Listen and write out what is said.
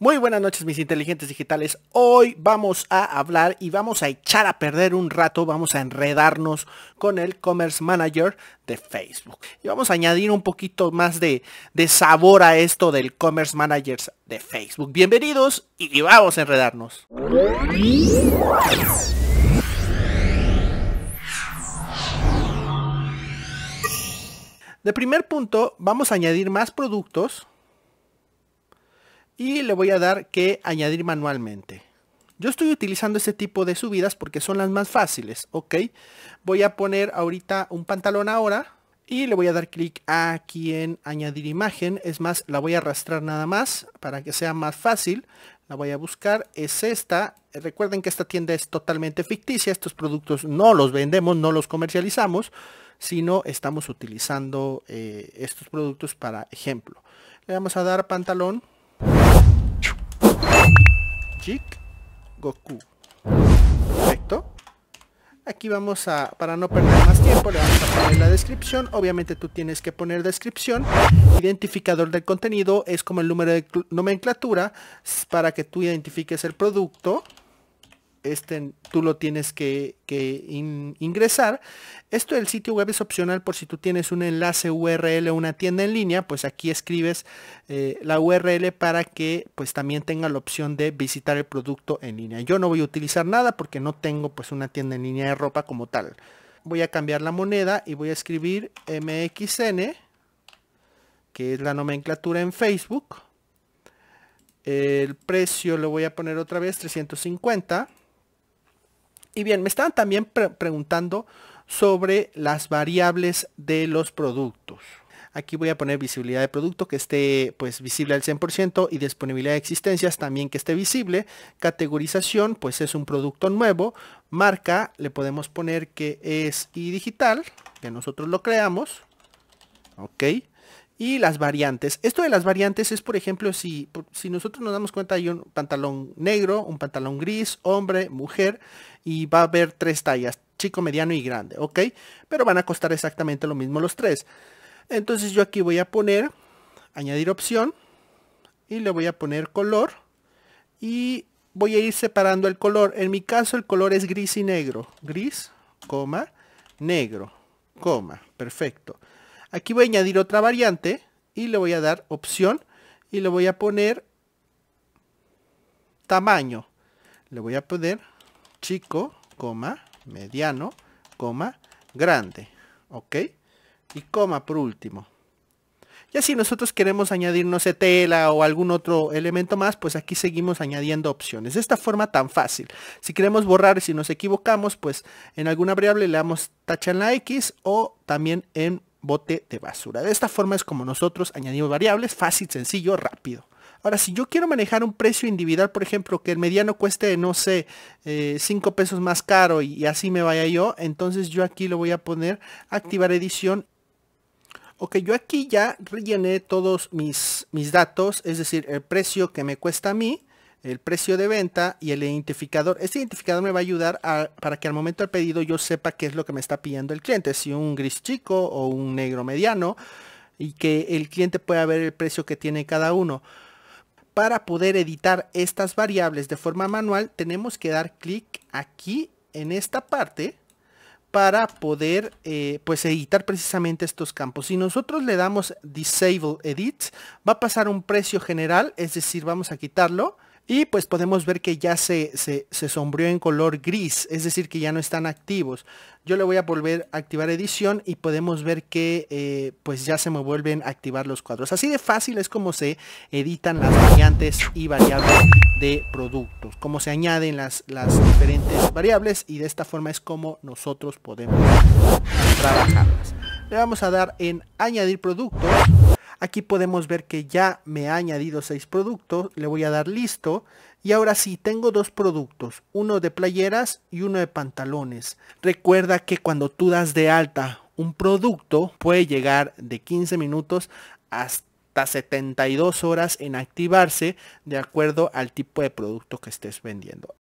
Muy buenas noches mis inteligentes digitales, hoy vamos a hablar y vamos a echar a perder un rato, vamos a enredarnos con el Commerce Manager de Facebook. Y vamos a añadir un poquito más de, sabor a esto del Commerce Manager de Facebook. Bienvenidos y vamos a enredarnos. De primer punto, vamos a añadir más productos y le voy a dar que añadir manualmente. Yo estoy utilizando este tipo de subidas porque son las más fáciles, ¿ok? Voy a poner ahorita un pantalón ahora y le voy a dar clic aquí en añadir imagen. Es más, la voy a arrastrar nada más para que sea más fácil. La voy a buscar, es esta. Recuerden que esta tienda es totalmente ficticia. Estos productos no los vendemos, no los comercializamos, sino estamos utilizando eh, estos productos para ejemplo. Le vamos a dar pantalón jig Goku. Perfecto. Aquí vamos a, para no perder más tiempo, le vamos a poner la descripción. Obviamente tú tienes que poner descripción. Identificador del contenido es como el número de nomenclatura para que tú identifiques el producto este tú lo tienes que, ingresar. Esto del sitio web es opcional por si tú tienes un enlace URL o una tienda en línea, pues aquí escribes eh, la URL para que pues también tenga la opción de visitar el producto en línea. Yo no voy a utilizar nada porque no tengo pues una tienda en línea de ropa como tal. Voy a cambiar la moneda y voy a escribir MXN, que es la nomenclatura en Facebook. El precio lo voy a poner otra vez, 350. Y bien, me estaban también preguntando sobre las variables de los productos. Aquí voy a poner visibilidad de producto que esté pues visible al 100% y disponibilidad de existencias también que esté visible. Categorización, pues es un producto nuevo. Marca, le podemos poner que es y digital, que nosotros lo creamos. Ok. Y las variantes. Esto de las variantes es, por ejemplo, si, si nosotros nos damos cuenta, hay un pantalón negro, un pantalón gris, hombre, mujer, y va a haber tres tallas, chico, mediano y grande, ¿ok? Pero van a costar exactamente lo mismo los tres. Entonces yo aquí voy a poner, añadir opción, y le voy a poner color, y voy a ir separando el color. En mi caso el color es gris y negro, gris, coma, negro, coma, perfecto. Aquí voy a añadir otra variante y le voy a dar opción y le voy a poner tamaño. Le voy a poner chico, coma, mediano, coma, grande. ¿Ok? Y coma por último. Y si nosotros queremos añadir, no sé, tela o algún otro elemento más, pues aquí seguimos añadiendo opciones. De esta forma tan fácil. Si queremos borrar, si nos equivocamos, pues en alguna variable le damos tacha en la X o también en bote de basura. De esta forma es como nosotros añadimos variables, fácil, sencillo, rápido. Ahora, si yo quiero manejar un precio individual, por ejemplo, que el mediano cueste, no sé, 5 eh, pesos más caro y, así me vaya yo, entonces yo aquí lo voy a poner activar edición ok, yo aquí ya rellené todos mis, mis datos, es decir, el precio que me cuesta a mí, el precio de venta y el identificador. Este identificador me va a ayudar para que al momento del pedido yo sepa qué es lo que me está pidiendo el cliente, si un gris chico o un negro mediano, y que el cliente pueda ver el precio que tiene cada uno. Para poder editar estas variables de forma manual, tenemos que dar clic aquí en esta parte para poder eh, pues editar precisamente estos campos. Si nosotros le damos Disable Edit, va a pasar un precio general, es decir, vamos a quitarlo y pues podemos ver que ya se, se, sombrió en color gris, es decir, que ya no están activos. Yo le voy a volver a activar edición y podemos ver que eh, pues ya se me vuelven a activar los cuadros. Así de fácil es como se editan las variantes y variables de productos, como se añaden las, las diferentes variables y de esta forma es como nosotros podemos trabajarlas. Le vamos a dar en añadir productos Aquí podemos ver que ya me ha añadido 6 productos. Le voy a dar listo. Y ahora sí, tengo dos productos, uno de playeras y uno de pantalones. Recuerda que cuando tú das de alta un producto, puede llegar de 15 minutos hasta 72 horas en activarse de acuerdo al tipo de producto que estés vendiendo.